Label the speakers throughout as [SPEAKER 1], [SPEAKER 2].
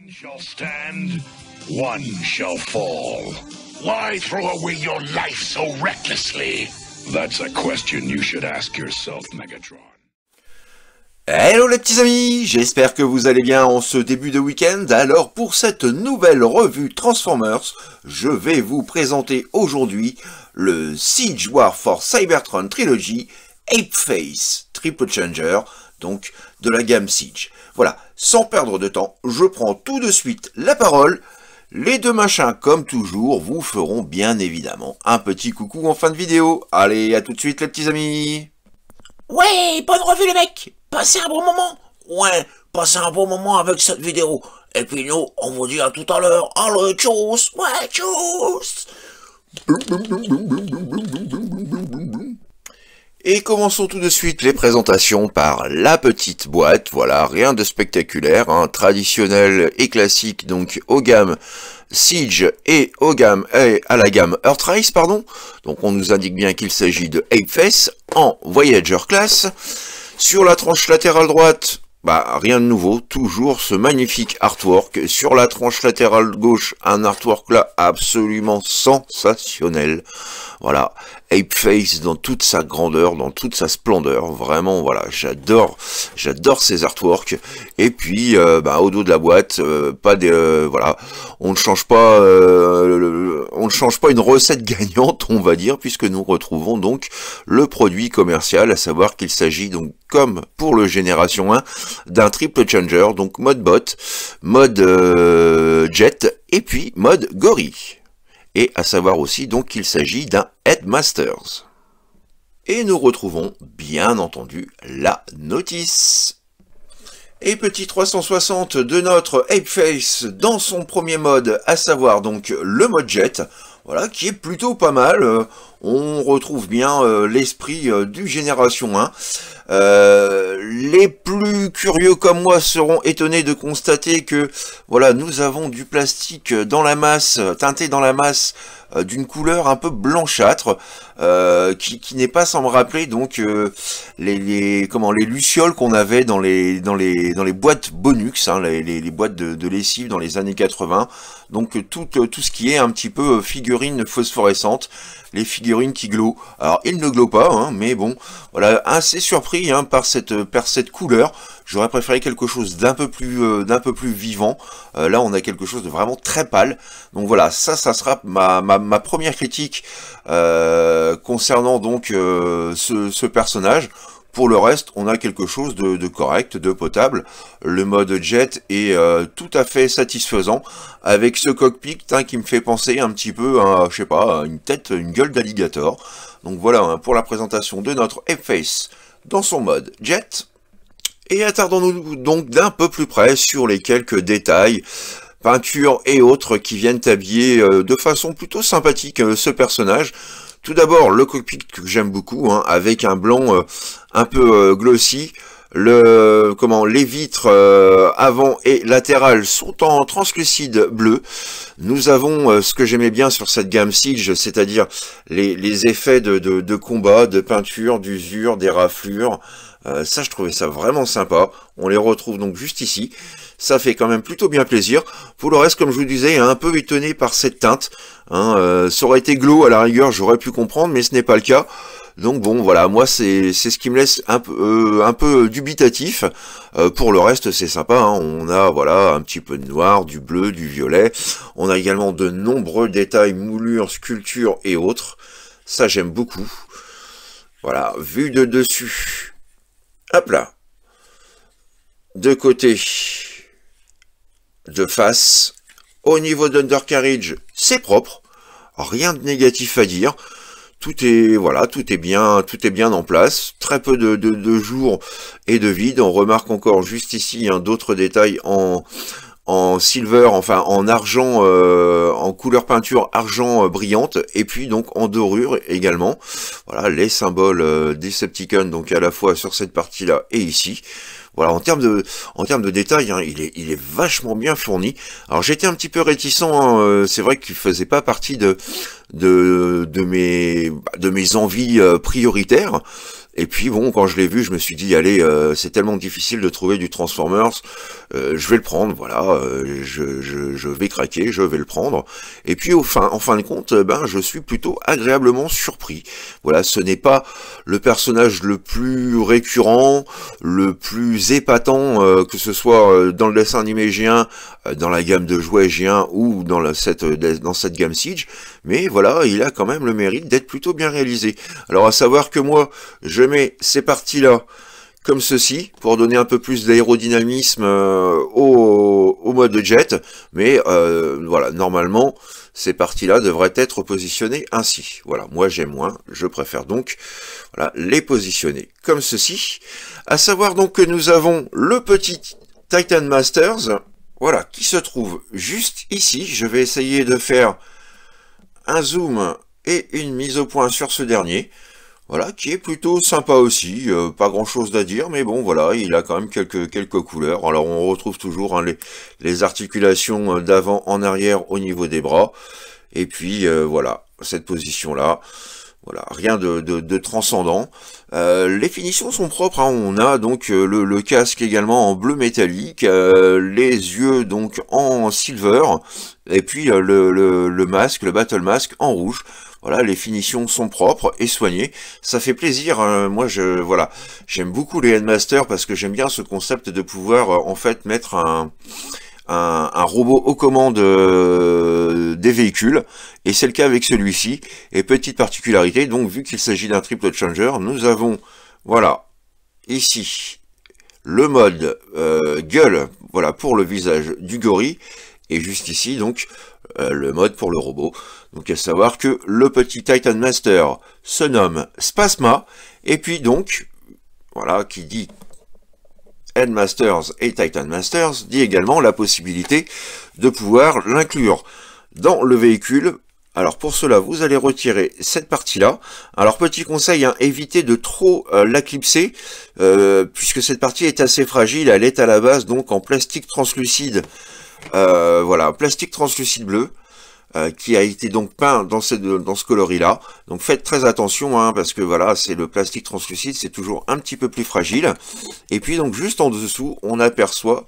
[SPEAKER 1] One shall stand, one shall fall. Why throw away your life so recklessly? That's a question you should ask yourself, Megatron. Hello les petits amis, j'espère que vous allez bien en ce début de week-end. Alors pour cette nouvelle revue Transformers, je vais vous présenter aujourd'hui le Siege War for Cybertron Trilogy Apeface Triple Changer, donc de la gamme Siege. Voilà, sans perdre de temps, je prends tout de suite la parole. Les deux machins, comme toujours, vous feront bien évidemment un petit coucou en fin de vidéo. Allez, à tout de suite les petits amis Ouais, bonne revue les mecs Passez un bon moment Ouais, passez un bon moment avec cette vidéo. Et puis nous, on vous dit à tout à l'heure. Allez, tchuss Ouais, tchuss et commençons tout de suite les présentations par la petite boîte, voilà, rien de spectaculaire, hein. traditionnel et classique, donc aux gammes Siege et aux gammes, et euh, à la gamme Earthrise, pardon. Donc on nous indique bien qu'il s'agit de Apeface en Voyager Class. Sur la tranche latérale droite, bah, rien de nouveau, toujours ce magnifique artwork. Sur la tranche latérale gauche, un artwork là absolument sensationnel. Voilà, Apeface dans toute sa grandeur, dans toute sa splendeur. Vraiment, voilà, j'adore, j'adore ses artworks. Et puis, euh, bah, au dos de la boîte, euh, pas des, euh, voilà, on ne change pas, on ne change pas une recette gagnante, on va dire, puisque nous retrouvons donc le produit commercial, à savoir qu'il s'agit donc, comme pour le Génération 1, d'un triple changer, donc mode bot, mode jet et puis mode gorille et à savoir aussi donc qu'il s'agit d'un headmasters. Et nous retrouvons bien entendu la notice. Et petit 360 de notre Apeface dans son premier mode, à savoir donc le mode jet, voilà, qui est plutôt pas mal. On retrouve bien euh, l'esprit euh, du Génération 1. Euh, les plus curieux comme moi seront étonnés de constater que voilà, nous avons du plastique dans la masse, teinté dans la masse euh, d'une couleur un peu blanchâtre euh, qui, n'est pas sans me rappeler donc les, comment les lucioles qu'on avait dans les dans les dans les boîtes Bonux hein, les, boîtes de, lessive dans les années 80 donc tout tout ce qui est un petit peu figurine phosphorescente les figurines qui glow. alors ils ne glow pas hein, mais bon voilà assez surpris Hein, par, cette, euh, par cette couleur. J'aurais préféré quelque chose d'un peu plus euh, d'un peu plus vivant. Euh, là, on a quelque chose de vraiment très pâle. Donc voilà, ça, ça sera ma, première critique concernant donc ce, personnage. Pour le reste, on a quelque chose de, correct, de potable. Le mode jet est tout à fait satisfaisant avec ce cockpit hein, qui me fait penser un petit peu, à, je sais pas, une tête, une gueule d'alligator. Donc voilà hein, pour la présentation de notre F-Face dans son mode jet. Et attardons-nous donc d'un peu plus près sur les quelques détails, peintures et autres qui viennent habiller euh, de façon plutôt sympathique euh, ce personnage. Tout d'abord, le cockpit que j'aime beaucoup, hein, avec un blanc euh, un peu glossy, le, comment, les vitres euh, avant et latérales sont en translucide bleu. Nous avons euh, ce que j'aimais bien sur cette gamme Siege, c'est-à-dire les, effets de, combat, de peinture, d'usure, des raflures. Euh, ça, je trouvais ça vraiment sympa. On les retrouve donc juste ici. Ça fait quand même plutôt bien plaisir. Pour le reste, comme je vous disais, un peu étonné par cette teinte. Hein. ça aurait été glow à la rigueur, j'aurais pu comprendre, mais ce n'est pas le cas. Donc bon, voilà, moi c'est ce qui me laisse un, peu, euh, un peu dubitatif. Euh, pour le reste, c'est sympa. Hein. On a voilà un petit peu de noir, du bleu, du violet. On a également de nombreux détails, moulures, sculptures et autres. Ça, j'aime beaucoup. Voilà, vue de dessus. Hop là. De côté. De face. Au niveau d'Undercarriage, c'est propre. Rien de négatif à dire tout est voilà, tout est bien, tout est bien en place. Très peu de, jours et de vide. On remarque encore juste ici hein, d'autres détails en en silver, enfin en argent, euh, en couleur peinture argent euh, brillante, et puis donc en dorure également. Voilà les symboles des euh, Decepticon, donc à la fois sur cette partie-là et ici. Voilà, en termes de, en termes de détails, hein, il, est, il est vachement bien fourni. Alors j'étais un petit peu réticent, hein, euh, c'est vrai qu'il faisait pas partie de, de, de, mes, de mes envies euh, prioritaires. Et puis bon, quand je l'ai vu, je me suis dit, allez, euh, c'est tellement difficile de trouver du Transformers, euh, je vais le prendre, voilà, euh, je, vais craquer, je vais le prendre. Et puis au fin, en fin de compte, ben je suis plutôt agréablement surpris. Voilà, ce n'est pas le personnage le plus récurrent, le plus épatant, que ce soit dans le dessin animé G1, dans la gamme de jouets G1, ou dans, la, cette, dans cette gamme Siege, mais voilà, il a quand même le mérite d'être plutôt bien réalisé. Alors à savoir que moi, je je mets ces parties-là comme ceci, pour donner un peu plus d'aérodynamisme euh, au, mode mode jet, mais euh, voilà, normalement, ces parties-là devraient être positionnées ainsi. Voilà, moi j'aime moins, je préfère donc voilà, les positionner comme ceci. À savoir donc que nous avons le petit Titan Masters, voilà, qui se trouve juste ici. Je vais essayer de faire un zoom et une mise au point sur ce dernier. Voilà, qui est plutôt sympa aussi, euh, pas grand chose à dire, mais bon voilà, il a quand même quelques, quelques couleurs. Alors on retrouve toujours hein, les, les, articulations euh, d'avant en arrière au niveau des bras, et puis euh, voilà, cette position-là. Voilà, rien de, de, transcendant. les finitions sont propres. Hein. On a donc le, casque également en bleu métallique, les yeux donc en silver, et puis le, le, le masque, le battle mask en rouge. Voilà, les finitions sont propres et soignées. Ça fait plaisir. Hein. moi, je voilà, j'aime beaucoup les Headmasters parce que j'aime bien ce concept de pouvoir euh, en fait mettre un, robot aux commandes euh, des véhicules et c'est le cas avec celui-ci et petite particularité donc vu qu'il s'agit d'un triple changer nous avons voilà ici le mode euh, gueule voilà pour le visage du gorille et juste ici donc le mode pour le robot. Donc à savoir que le petit Titan Master se nomme Spasma, et puis donc, voilà, qui dit Headmasters et Titan Masters, dit également la possibilité de pouvoir l'inclure dans le véhicule. Alors pour cela, vous allez retirer cette partie-là. Alors petit conseil, hein, évitez de trop euh, la euh, puisque cette partie est assez fragile, elle est à la base donc en plastique translucide, euh, voilà, plastique translucide bleu. Euh, qui a été donc peint dans, dans ce coloris-là. Donc faites très attention, hein, parce que voilà, c'est le plastique translucide, c'est toujours un petit peu plus fragile. Et puis donc juste en dessous, on aperçoit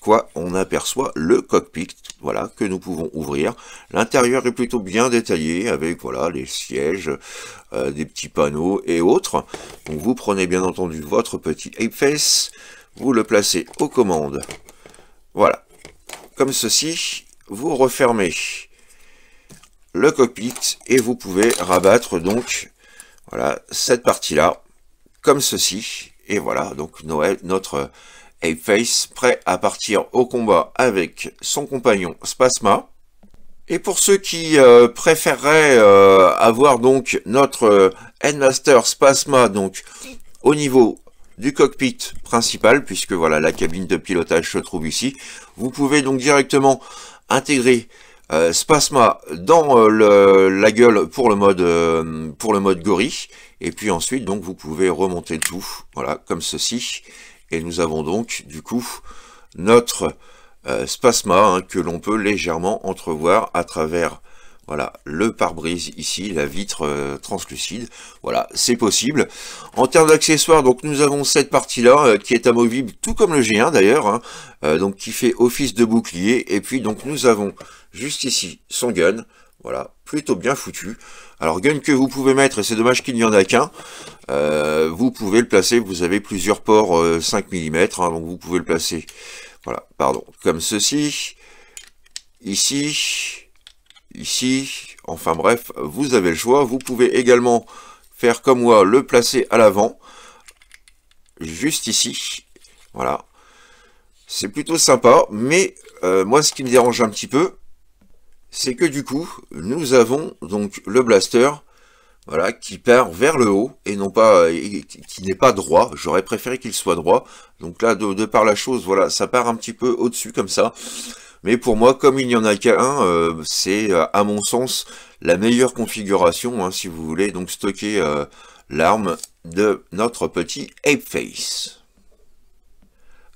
[SPEAKER 1] quoi On aperçoit le cockpit, voilà, que nous pouvons ouvrir. L'intérieur est plutôt bien détaillé, avec voilà les sièges, euh, des petits panneaux et autres. Donc vous prenez bien entendu votre petit Apeface, vous le placez aux commandes. Voilà, comme ceci, vous refermez le cockpit et vous pouvez rabattre donc voilà cette partie là comme ceci et voilà donc Noël, notre Apeface prêt à partir au combat avec son compagnon Spasma et pour ceux qui euh, préféreraient euh, avoir donc notre Headmaster Spasma donc au niveau du cockpit principal, puisque voilà la cabine de pilotage se trouve ici. Vous pouvez donc directement intégrer euh, spasma dans euh, la gueule pour le mode euh, pour le mode gorille et puis ensuite donc vous pouvez remonter tout voilà comme ceci et nous avons donc du coup notre Spasma hein, que l'on peut légèrement entrevoir à travers voilà, le pare-brise ici, la vitre euh, translucide. Voilà, c'est possible. En termes d'accessoires, donc nous avons cette partie-là euh, qui est amovible, tout comme le G1 d'ailleurs, hein, euh, donc qui fait office de bouclier. Et puis donc nous avons juste ici son gun. Voilà, plutôt bien foutu. Alors gun que vous pouvez mettre, et c'est dommage qu'il n'y en a qu'un, vous pouvez le placer, vous avez plusieurs ports 5 mm, hein, donc vous pouvez le placer, voilà, pardon, comme ceci, ici, ici, enfin bref, vous avez le choix. Vous pouvez également faire comme moi, le placer à l'avant, juste ici, voilà. C'est plutôt sympa, mais euh, moi ce qui me dérange un petit peu, c'est que du coup, nous avons donc le blaster, voilà, qui part vers le haut et non pas, euh, qui n'est pas droit. J'aurais préféré qu'il soit droit. Donc là, de, de, par la chose, voilà, ça part un petit peu au-dessus comme ça. Mais pour moi, comme il n'y en a qu'un, euh, c'est euh, à mon sens la meilleure configuration hein, si vous voulez donc stocker euh, l'arme de notre petit Apeface.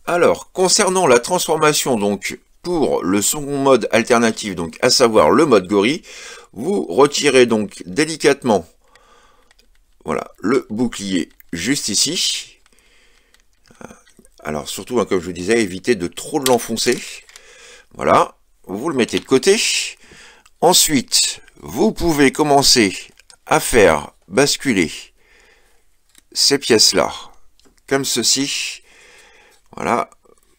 [SPEAKER 1] Alors, concernant la transformation donc pour le second mode alternatif, donc à savoir le mode gorille, vous retirez donc délicatement voilà, le bouclier juste ici. Alors surtout, hein, comme je vous disais, évitez de trop l'enfoncer. Voilà, vous le mettez de côté. Ensuite, vous pouvez commencer à faire basculer ces pièces-là, comme ceci. Voilà,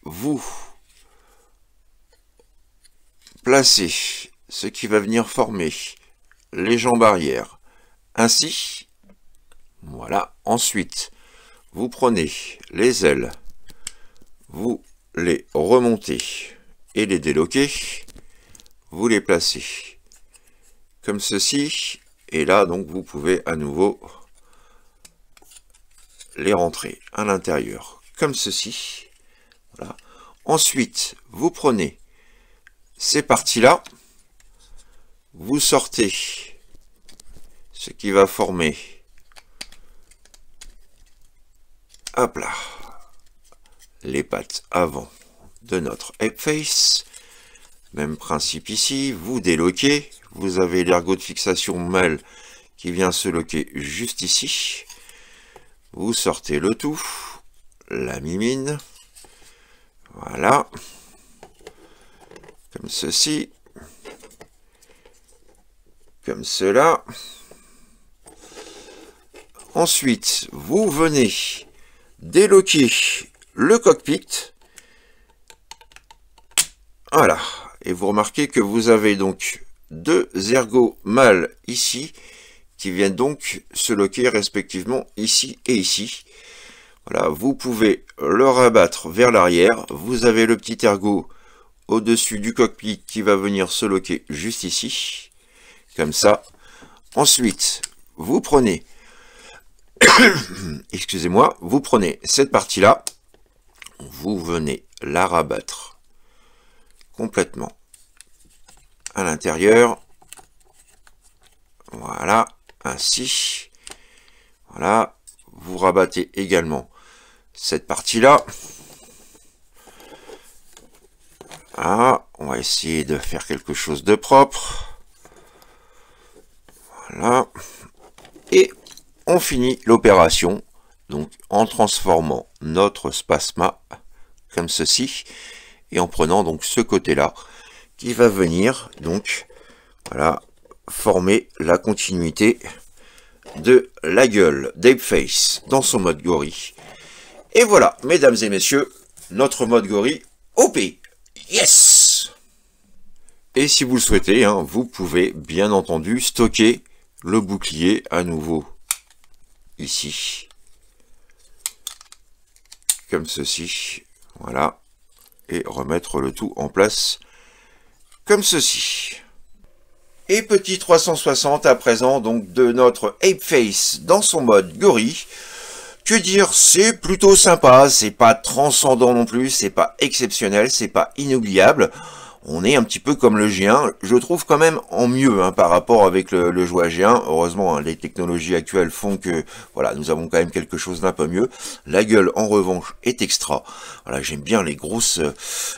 [SPEAKER 1] vous placez ce qui va venir former les jambes arrière. Ainsi, voilà. Ensuite, vous prenez les ailes, vous les remontez et les déloquer, vous les placez comme ceci. Et là, donc, vous pouvez à nouveau les rentrer à l'intérieur comme ceci. Voilà. Ensuite, vous prenez ces parties-là, vous sortez ce qui va former à plat les pattes avant de notre face. Même principe ici, vous déloquez, vous avez l'ergot de fixation mâle qui vient se loquer juste ici. Vous sortez le tout, la mimine, voilà, comme ceci, comme cela. Ensuite, vous venez déloquer le cockpit, voilà. Et vous remarquez que vous avez donc deux ergots mâles ici, qui viennent donc se loquer respectivement ici et ici. Voilà, vous pouvez le rabattre vers l'arrière. Vous avez le petit ergot au-dessus du cockpit qui va venir se loquer juste ici. Comme ça. Ensuite, vous prenez... Excusez-moi, vous prenez cette partie-là. Vous venez la rabattre complètement. À l'intérieur, voilà, ainsi. Voilà, vous rabattez également cette partie-là. Ah, on va essayer de faire quelque chose de propre. Voilà. Et on finit l'opération donc en transformant notre spasma comme ceci et en prenant donc ce côté-là qui va venir donc voilà former la continuité de la gueule d'Apeface dans son mode gorille. Et voilà, mesdames et messieurs, notre mode gorille OP. Yes Et si vous le souhaitez, hein, vous pouvez bien entendu stocker le bouclier à nouveau ici. Comme ceci. Voilà et remettre le tout en place comme ceci. Et petit 360 à présent donc de notre Apeface dans son mode gorille. Que dire, c'est plutôt sympa, c'est pas transcendant non plus, c'est pas exceptionnel, c'est pas inoubliable on est un petit peu comme le G1, je trouve quand même en mieux hein, par rapport avec le, le G1. Heureusement, hein, les technologies actuelles font que voilà, nous avons quand même quelque chose d'un peu mieux. La gueule, en revanche, est extra. Voilà, j'aime bien les grosses, euh,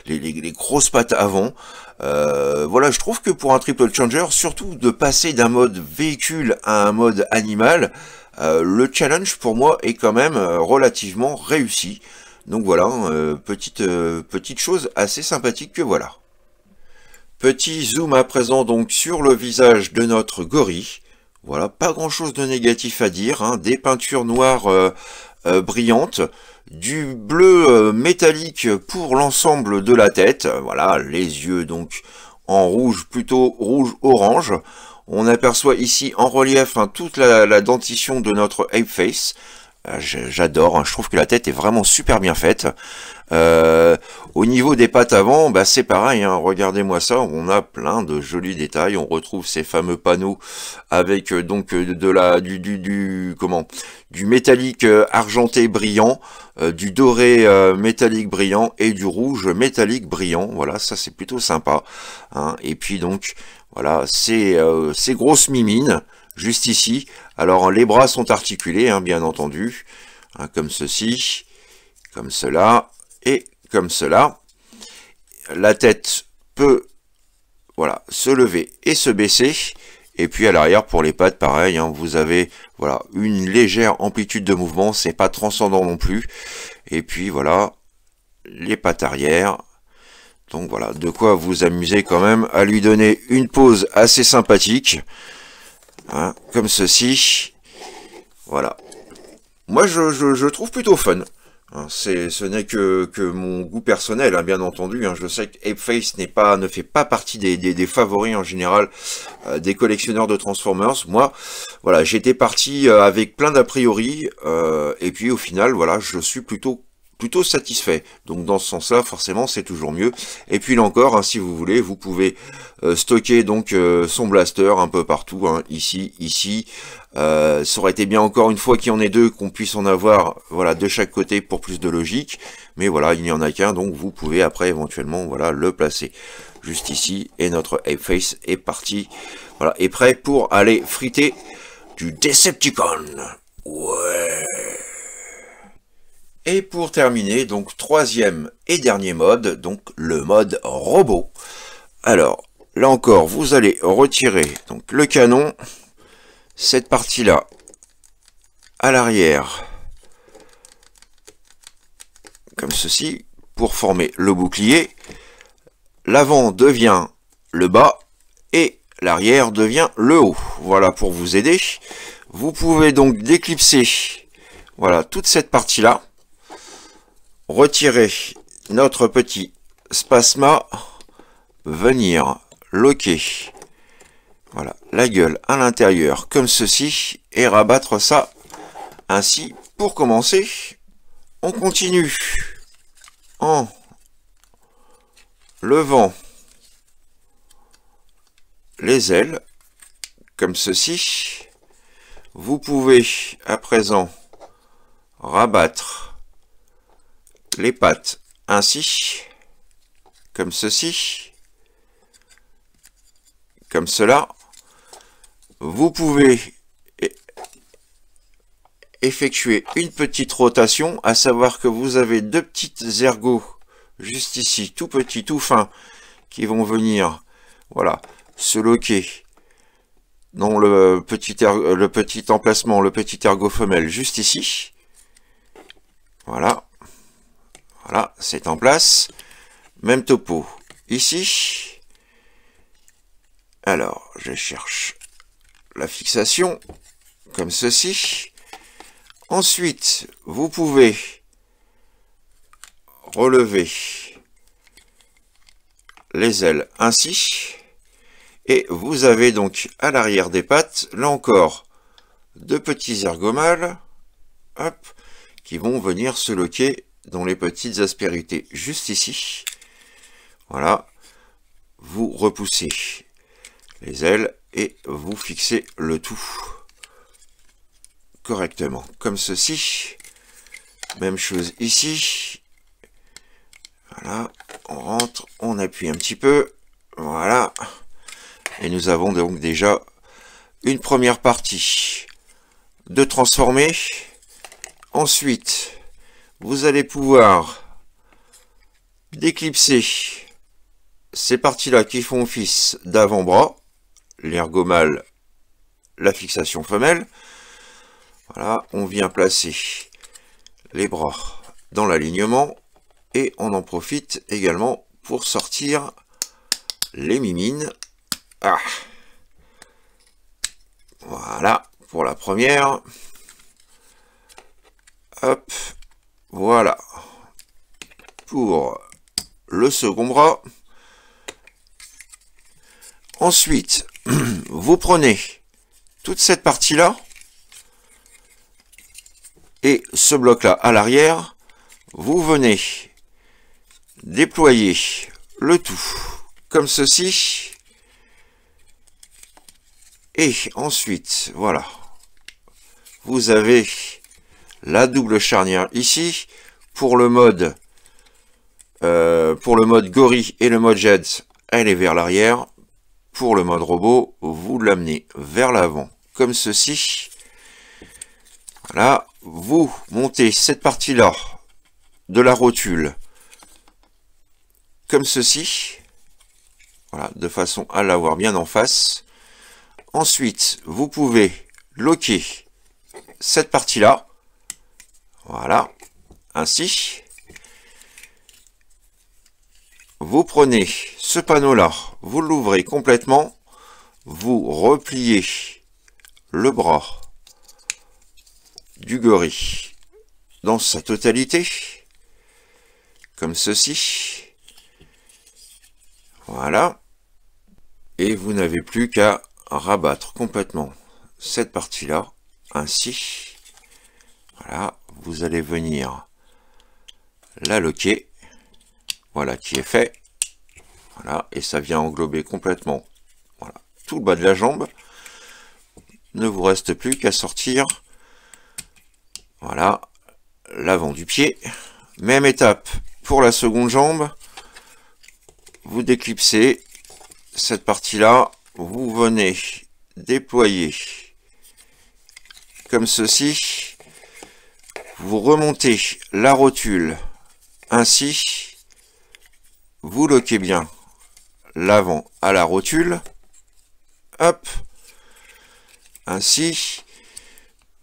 [SPEAKER 1] les, grosses pattes avant. Euh, voilà, je trouve que pour un triple changer, surtout de passer d'un mode véhicule à un mode animal, euh, le challenge pour moi est quand même relativement réussi. Donc voilà, hein, petite, petite chose assez sympathique que voilà. Petit zoom à présent donc sur le visage de notre gorille. Voilà, pas grand chose de négatif à dire, hein. des peintures noires euh, euh, brillantes, du bleu euh, métallique pour l'ensemble de la tête, voilà, les yeux donc en rouge, plutôt rouge-orange. On aperçoit ici en relief hein, toute la, la, dentition de notre ape face. Euh, j'adore, hein. je trouve que la tête est vraiment super bien faite. Euh, au niveau des pattes avant, bah, c'est pareil, hein. regardez-moi ça, on a plein de jolis détails, on retrouve ces fameux panneaux avec euh, donc de la du du, du comment du métallique argenté brillant, du doré métallique brillant et du rouge métallique brillant. Voilà, ça c'est plutôt sympa. Hein. Et puis donc voilà, ces, ces grosses mimines juste ici. Alors les bras sont articulés, hein, bien entendu, hein, comme ceci, comme cela et comme cela. La tête peut voilà, se lever et se baisser. Et puis à l'arrière, pour les pattes, pareil, hein, vous avez voilà une légère amplitude de mouvement, c'est pas transcendant non plus. Et puis voilà, les pattes arrière. Donc voilà, de quoi vous amuser quand même à lui donner une pose assez sympathique. Hein, comme ceci. Voilà. Moi, je, trouve plutôt fun. Hein, ce n'est que, mon goût personnel, hein, bien entendu. je sais que n'est pas, ne fait pas partie des, des, favoris en général euh, des collectionneurs de Transformers. Moi, voilà, j'étais parti euh, avec plein d'a priori. Euh, et puis au final, voilà, je suis plutôt plutôt satisfait. Donc dans ce sens-là, forcément, c'est toujours mieux. Et puis là encore, hein, si vous voulez, vous pouvez euh, stocker donc euh, son blaster un peu partout, hein, ici, ici. Euh, ça aurait été bien encore une fois qu'il y en ait deux, qu'on puisse en avoir voilà de chaque côté pour plus de logique. Mais voilà, il n'y en a qu'un, donc vous pouvez après éventuellement voilà le placer juste ici. Et notre face est parti, voilà, est prêt pour aller friter du Decepticon. Ouais et pour terminer, donc troisième et dernier mode, donc le mode robot. Alors, là encore, vous allez retirer donc le canon, cette partie-là, à l'arrière, comme ceci, pour former le bouclier. L'avant devient le bas et l'arrière devient le haut. Voilà pour vous aider. Vous pouvez donc déclipser voilà, toute cette partie-là retirer notre petit spasma, venir loquer voilà, la gueule à l'intérieur comme ceci et rabattre ça ainsi pour commencer. On continue en levant les ailes comme ceci. Vous pouvez à présent rabattre les pattes ainsi, comme ceci, comme cela. Vous pouvez effectuer une petite rotation, à savoir que vous avez deux petites ergots juste ici, tout petits, tout fins, qui vont venir, voilà, se loquer dans le petit, er-, le petit emplacement, le petit ergot femelle, juste ici. Voilà. Voilà, c'est en place. Même topo. Ici. Alors, je cherche la fixation, comme ceci. Ensuite, vous pouvez relever les ailes ainsi. Et vous avez donc à l'arrière des pattes, là encore, deux petits ergomales hop, qui vont venir se loquer dans les petites aspérités juste ici. Voilà. Vous repoussez les ailes et vous fixez le tout correctement, comme ceci. Même chose ici. Voilà, on rentre, on appuie un petit peu. Voilà. Et nous avons donc déjà une première partie de transformer. Ensuite, vous allez pouvoir déclipser ces parties-là qui font office d'avant-bras, l'ergomale, la fixation femelle. Voilà, on vient placer les bras dans l'alignement et on en profite également pour sortir les mimines. Ah. Voilà pour la première. Hop, voilà. Pour le second bras. Ensuite, vous prenez toute cette partie-là et ce bloc-là à l'arrière. Vous venez déployer le tout comme ceci. Et ensuite, voilà, vous avez la double charnière ici. Pour le mode, euh, pour le mode gorille et le mode jet, elle est vers l'arrière. Pour le mode robot, vous l'amenez vers l'avant, comme ceci. Voilà, vous montez cette partie-là de la rotule comme ceci. Voilà, de façon à l'avoir bien en face. Ensuite, vous pouvez loquer cette partie-là. Voilà, ainsi. Vous prenez ce panneau-là, vous l'ouvrez complètement, vous repliez le bras du gorille dans sa totalité, comme ceci. Voilà. Et vous n'avez plus qu'à rabattre complètement cette partie-là, ainsi. Voilà vous allez venir la loquer. Voilà qui est fait. Voilà, et ça vient englober complètement voilà, tout le bas de la jambe. Ne vous reste plus qu'à sortir voilà, l'avant du pied. Même étape pour la seconde jambe. Vous déclipsez cette partie-là. Vous venez déployer comme ceci vous remontez la rotule ainsi. Vous loquez bien l'avant à la rotule. Hop. Ainsi,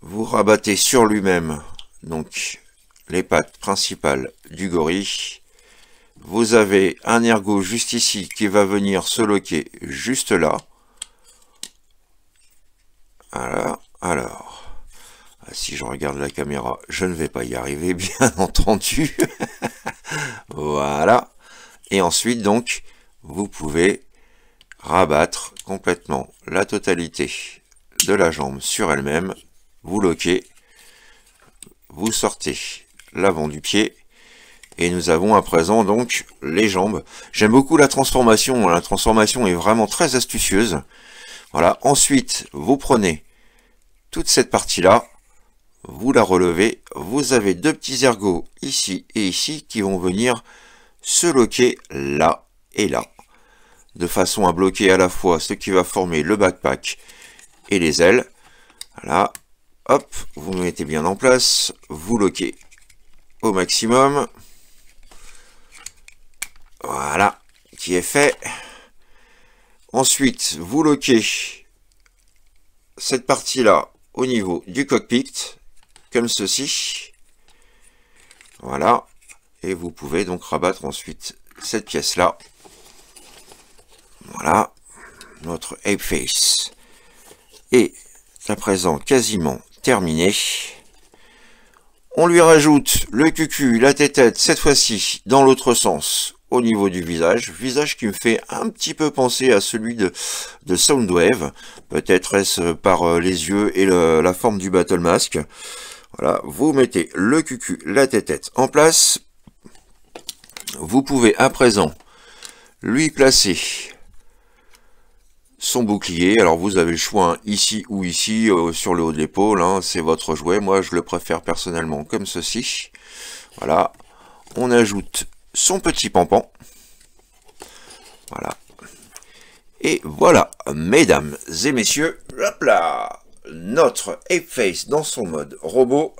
[SPEAKER 1] vous rabattez sur lui-même donc les pattes principales du gorille. Vous avez un ergot juste ici qui va venir se loquer juste là. Voilà. Alors, si je regarde la caméra, je ne vais pas y arriver, bien entendu. voilà. Et ensuite, donc, vous pouvez rabattre complètement la totalité de la jambe sur elle-même. Vous loquez, vous sortez l'avant du pied. Et nous avons à présent donc les jambes. J'aime beaucoup la transformation. La transformation est vraiment très astucieuse. Voilà. Ensuite, vous prenez toute cette partie-là vous la relevez, vous avez deux petits ergots ici et ici qui vont venir se loquer là et là, de façon à bloquer à la fois ce qui va former le backpack et les ailes. Voilà, hop, vous mettez bien en place, vous loquez au maximum. Voilà, qui est fait. Ensuite, vous loquez cette partie-là au niveau du cockpit, comme ceci. Voilà. Et vous pouvez donc rabattre ensuite cette pièce-là. Voilà, notre Ape Face est à présent quasiment terminé. On lui rajoute le cucu, la tête tête, cette fois-ci dans l'autre sens au niveau du visage. Visage qui me fait un petit peu penser à celui de, de Soundwave. Peut-être est-ce par euh, les yeux et la forme du Battle Mask. Voilà, vous mettez le cucu, la tête tête en place. Vous pouvez à présent lui placer son bouclier. Alors vous avez le choix hein, ici ou ici euh, sur le haut de l'épaule. Hein, c'est votre jouet. Moi je le préfère personnellement comme ceci. Voilà. On ajoute son petit pampan. Voilà. Et voilà, mesdames et messieurs, hop là notre Face dans son mode robot.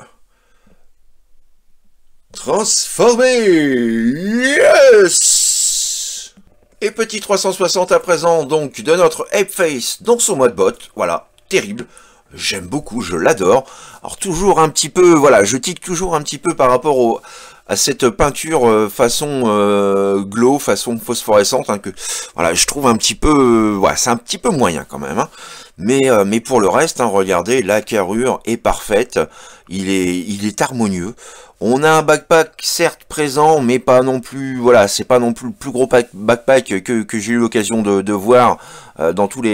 [SPEAKER 1] Transformé Yes Et petit 360 à présent donc de notre Face dans son mode bot. Voilà, terrible. J'aime beaucoup, je l'adore. Alors toujours un petit peu, voilà, je tique toujours un petit peu par rapport au, à cette peinture euh, façon euh, glow, façon phosphorescente, hein, que voilà, je trouve un petit peu, euh, voilà, c'est un petit peu moyen quand même. Hein. Euh, mais, pour le reste, hein, regardez, la carrure est parfaite, il est, harmonieux. On a un backpack certes présent, mais pas non plus, voilà, c'est pas non plus le plus gros backpack que, j'ai eu l'occasion de, voir euh, dans toute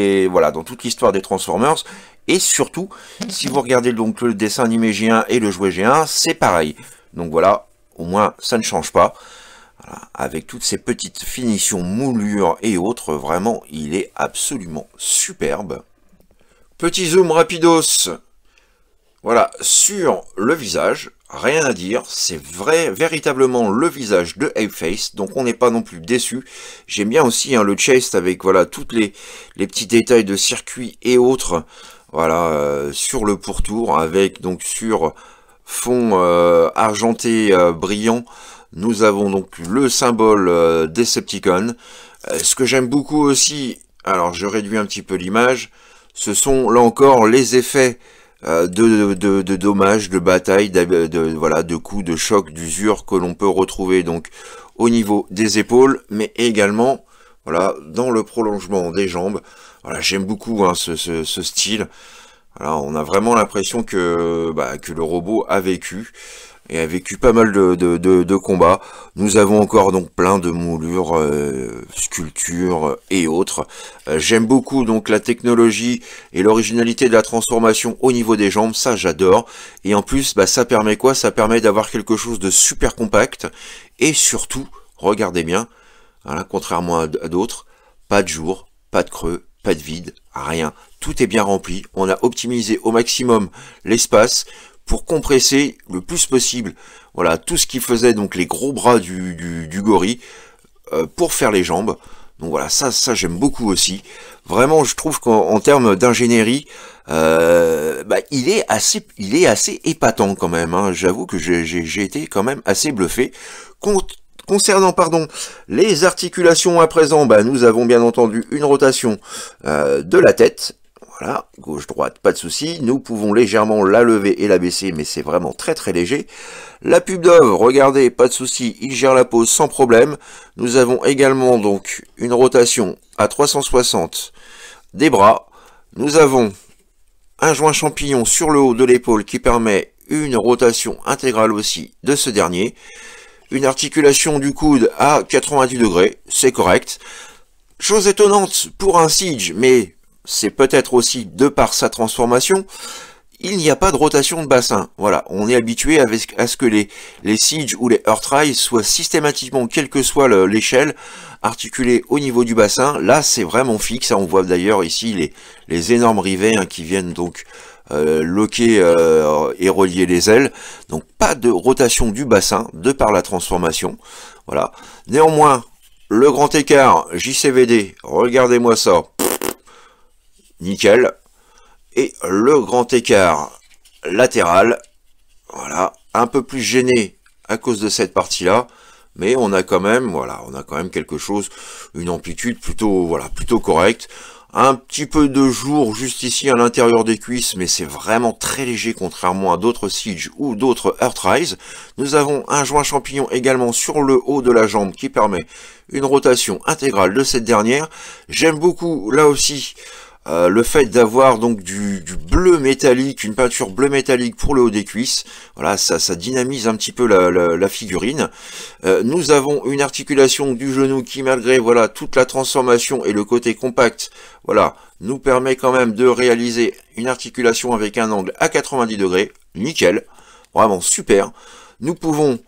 [SPEAKER 1] l'histoire des Transformers. Et surtout, si vous regardez donc le dessin animé G1 et le jouet G1, c'est pareil. Donc voilà, au moins ça ne change pas. avec toutes ces petites finitions, moulures et autres, vraiment, il est absolument superbe. Petit zoom rapidos. Voilà, sur le visage, rien à dire, c'est vrai, véritablement le visage de Apeface, donc on n'est pas non plus déçu. J'aime bien aussi hein, le chest avec voilà toutes les, petits détails de circuit et autres, voilà, euh, sur le pourtour, avec donc sur fond euh, argenté euh, brillant, nous avons donc le symbole Decepticon. ce que j'aime beaucoup aussi, alors je réduis un petit peu l'image, ce sont là encore les effets euh, de, de, dommages, de batailles, de, voilà, de coups, de chocs, d'usure que l'on peut retrouver donc au niveau des épaules, mais également voilà, dans le prolongement des jambes. Voilà, j'aime beaucoup hein, ce, style. on a vraiment l'impression que, bah, que le robot a vécu et a vécu pas mal de, combats. Nous avons encore donc plein de moulures, euh, sculptures et autres. Euh, j'aime beaucoup donc la technologie et l'originalité de la transformation au niveau des jambes, ça j'adore. Et en plus, bah, ça permet quoi Ça permet d'avoir quelque chose de super compact et surtout, regardez bien, hein, contrairement à d'autres, pas de jour, pas de creux, pas de vide, rien. Tout est bien rempli, on a optimisé au maximum l'espace pour compresser le plus possible voilà tout ce qui faisait donc les gros bras du, du, gorille euh, pour faire les jambes. Donc voilà, ça, ça j'aime beaucoup aussi. Vraiment, je trouve qu'en termes d'ingénierie, euh, bah, il est assez, il est assez épatant quand même. Hein. J'avoue que j'ai été quand même assez bluffé. concernant pardon les articulations à présent, bah, nous avons bien entendu une rotation euh, de la tête voilà, gauche-droite, pas de souci. Nous pouvons légèrement la lever et la baisser, mais c'est vraiment très très léger. La pub d'oeuvre, regardez, pas de souci, il gère la pose sans problème. Nous avons également donc une rotation à 360 des bras. Nous avons un joint champignon sur le haut de l'épaule qui permet une rotation intégrale aussi de ce dernier. Une articulation du coude à 90 degrés, c'est correct. Chose étonnante pour un siege, mais c'est peut-être aussi de par sa transformation, il n'y a pas de rotation de bassin. Voilà, on est habitué à ce que les, les Siege ou les Earthrise soient systématiquement, quelle que soit l'échelle, articulés au niveau du bassin. Là, c'est vraiment fixe. Hein. On voit d'ailleurs ici les, les énormes rivets hein, qui viennent donc euh, loquer euh, et relier les ailes. Donc pas de rotation du bassin de par la transformation. Voilà. Néanmoins, le grand écart JCVD, regardez-moi ça, nickel. Et le grand écart latéral, voilà, un peu plus gêné à cause de cette partie-là, mais on a quand même, voilà, on a quand même quelque chose, une amplitude plutôt, voilà, plutôt correcte. Un petit peu de jour juste ici à l'intérieur des cuisses, mais c'est vraiment très léger contrairement à d'autres Siege ou d'autres earth rise Nous avons un joint champignon également sur le haut de la jambe qui permet une rotation intégrale de cette dernière. J'aime beaucoup là aussi euh, le fait d'avoir donc du, du, bleu métallique, une peinture bleu métallique pour le haut des cuisses, voilà, ça, ça dynamise un petit peu la, figurine. Euh, nous avons une articulation du genou qui, malgré voilà toute la transformation et le côté compact, voilà, nous permet quand même de réaliser une articulation avec un angle à 90 degrés, nickel, vraiment super. Nous pouvons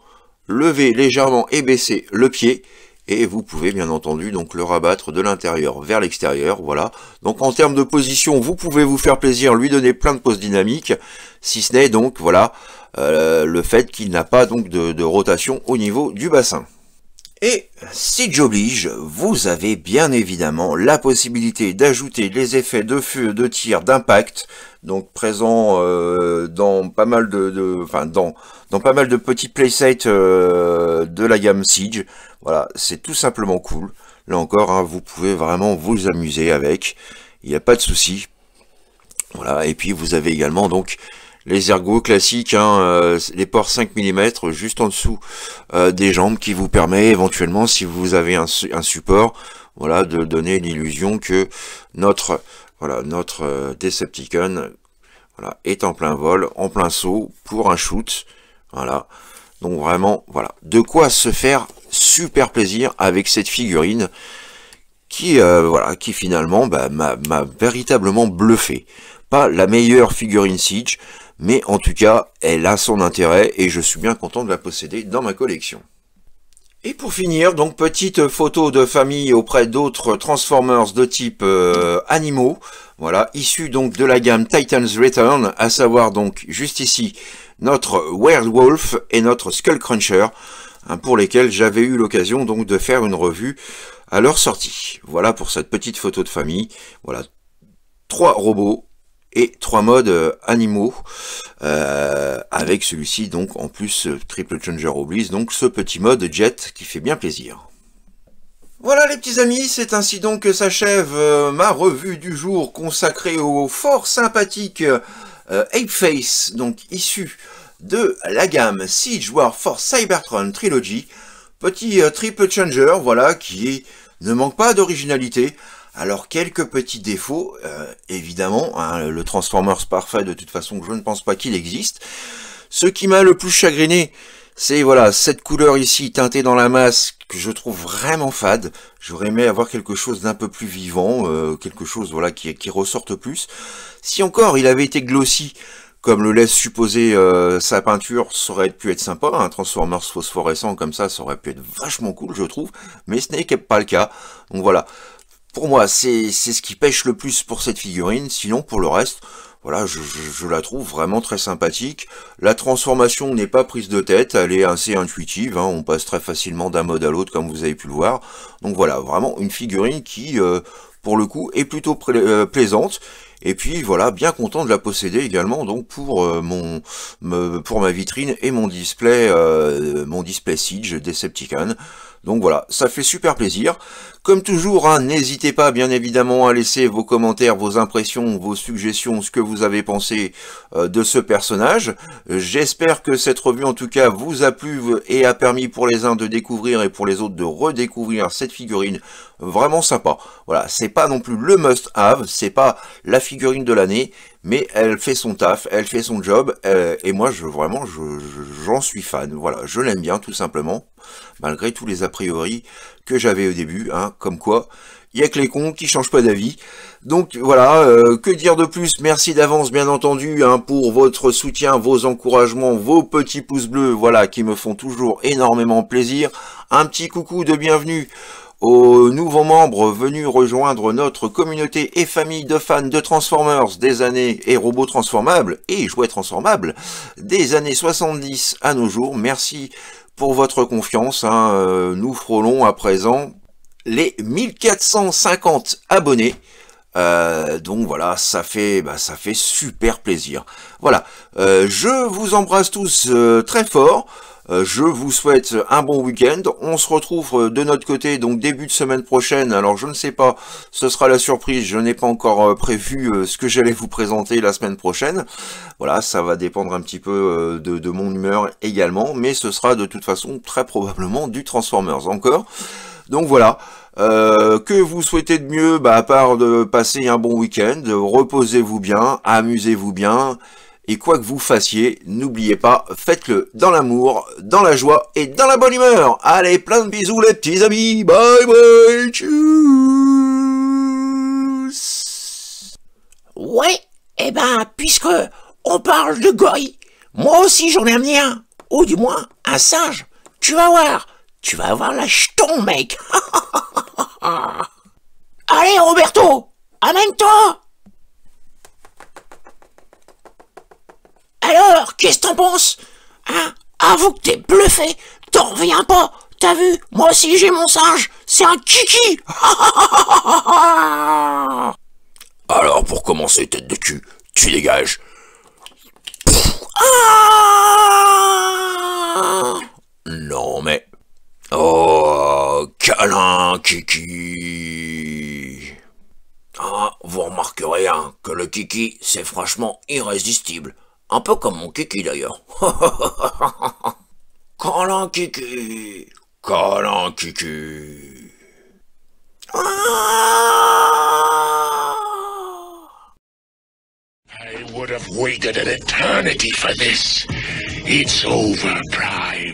[SPEAKER 1] lever légèrement et baisser le pied et vous pouvez bien entendu donc le rabattre de l'intérieur vers l'extérieur, voilà. Donc en termes de position, vous pouvez vous faire plaisir, lui donner plein de poses dynamiques, si ce n'est donc, voilà, euh, le fait qu'il n'a pas donc de rotation au niveau du bassin. Et si j'oblige, vous avez bien évidemment la possibilité d'ajouter les effets de feu, de tir, d'impact, donc présent euh, dans pas mal de, enfin dans, dans pas mal de petits playsets euh, de la gamme Siege. Voilà, c'est tout simplement cool. Là encore, hein, vous pouvez vraiment vous amuser avec. Il n'y a pas de souci. Voilà, et puis vous avez également donc les ergots classiques, hein, euh, les ports 5 mm juste en dessous euh, des jambes qui vous permet éventuellement, si vous avez un, support, voilà, de donner l'illusion que notre, voilà, notre euh, Decepticon voilà, est en plein vol, en plein saut, pour un shoot. Voilà. Donc vraiment, voilà, de quoi se faire super plaisir avec cette figurine qui, voilà, qui finalement bah, m'a véritablement bluffé. Pas la meilleure figurine Siege, mais en tout cas, elle a son intérêt et je suis bien content de la posséder dans ma collection. Et pour finir, donc petite photo de famille auprès d'autres Transformers de type euh, animaux, voilà, issus donc de la gamme Titans Return, à savoir donc juste ici notre Werewolf et notre Skullcruncher, hein, pour lesquels j'avais eu l'occasion donc de faire une revue à leur sortie. Voilà pour cette petite photo de famille, voilà, trois robots et trois modes euh, animaux euh, avec celui-ci donc en plus euh, triple changer oblige donc ce petit mode jet qui fait bien plaisir. Voilà les petits amis, c'est ainsi donc que s'achève ma revue du jour consacrée au fort sympathique Apeface, donc issu de la gamme Siege War for Cybertron Trilogy, petit triple changer, voilà, qui ne manque pas d'originalité, alors quelques petits défauts, euh, évidemment, hein, le Transformers parfait de toute façon je ne pense pas qu'il existe. Ce qui m'a le plus chagriné, c'est voilà cette couleur ici teintée dans la masse que je trouve vraiment fade. J'aurais aimé avoir quelque chose d'un peu plus vivant, euh, quelque chose voilà qui, qui, ressorte plus. Si encore il avait été glossy, comme le laisse supposer euh, sa peinture, ça aurait pu être sympa. Un transformer Transformers phosphorescent comme ça, ça aurait pu être vachement cool, je trouve. Mais ce n'est pas le cas. Donc voilà pour moi, c'est ce qui pêche le plus pour cette figurine. Sinon, pour le reste, voilà, je, la trouve vraiment très sympathique. La transformation n'est pas prise de tête, elle est assez intuitive. Hein. on passe très facilement d'un mode à l'autre, comme vous avez pu le voir. Donc voilà, vraiment une figurine qui, euh, pour le coup, est plutôt euh, plaisante. Et puis voilà, bien content de la posséder également donc pour euh, mon pour ma vitrine et mon display mon display Siege Decepticon. Donc voilà, ça fait super plaisir. Comme toujours, hein, n'hésitez pas bien évidemment à laisser vos commentaires, vos impressions, vos suggestions, ce que vous avez pensé de ce personnage. J'espère que cette revue en tout cas vous a plu et a permis pour les uns de découvrir et pour les autres de redécouvrir cette figurine. Vraiment sympa. Voilà, c'est pas non plus le must-have, c'est pas la figurine de l'année, mais elle fait son taf, elle fait son job, euh, et moi, je vraiment, j'en je, suis fan. Voilà, je l'aime bien, tout simplement, malgré tous les a priori que j'avais au début, hein, comme quoi... Il n'y a que les cons qui changent pas d'avis. Donc voilà, euh, que dire de plus Merci d'avance bien entendu hein, pour votre soutien, vos encouragements, vos petits pouces bleus, voilà, qui me font toujours énormément plaisir. Un petit coucou de bienvenue aux nouveaux membres venus rejoindre notre communauté et famille de fans de Transformers des années et robots transformables et jouets transformables des années 70 à nos jours. Merci pour votre confiance. Hein, euh, nous frôlons à présent les 1450 abonnés. Euh, donc voilà, ça fait, bah, ça fait super plaisir. Voilà, euh, je vous embrasse tous euh, très fort. je vous souhaite un bon week-end. On se retrouve de notre côté donc début de semaine prochaine. Alors je ne sais pas, ce sera la surprise. Je n'ai pas encore prévu ce que j'allais vous présenter la semaine prochaine. Voilà, ça va dépendre un petit peu de, de mon humeur également, mais ce sera de toute façon très probablement du Transformers encore. Donc voilà, euh, que vous souhaitez de mieux, bah, à part de passer un bon week-end, reposez-vous bien, amusez-vous bien, et quoi que vous fassiez, n'oubliez pas, faites-le dans l'amour, dans la joie et dans la bonne humeur. Allez, plein de bisous les petits amis, bye bye, tchuss Ouais, et eh ben, puisque on parle de gorille, moi aussi j'en ai amené un, ou du moins un singe, tu vas voir tu vas avoir la jeton, mec Allez, Roberto Amène-toi Alors, qu'est-ce que t'en penses Hein Avoue que t'es bluffé T'en viens pas T'as vu Moi aussi j'ai mon singe C'est un kiki Alors, pour commencer, tête de cul, tu dégages ah. Non, mais... Oh, câlin, Kiki Ah, vous remarquerez hein, que le Kiki, c'est franchement irrésistible. Un peu comme mon Kiki d'ailleurs. câlin, Kiki Câlin, Kiki I would have waited an eternity for this. It's over, Pride.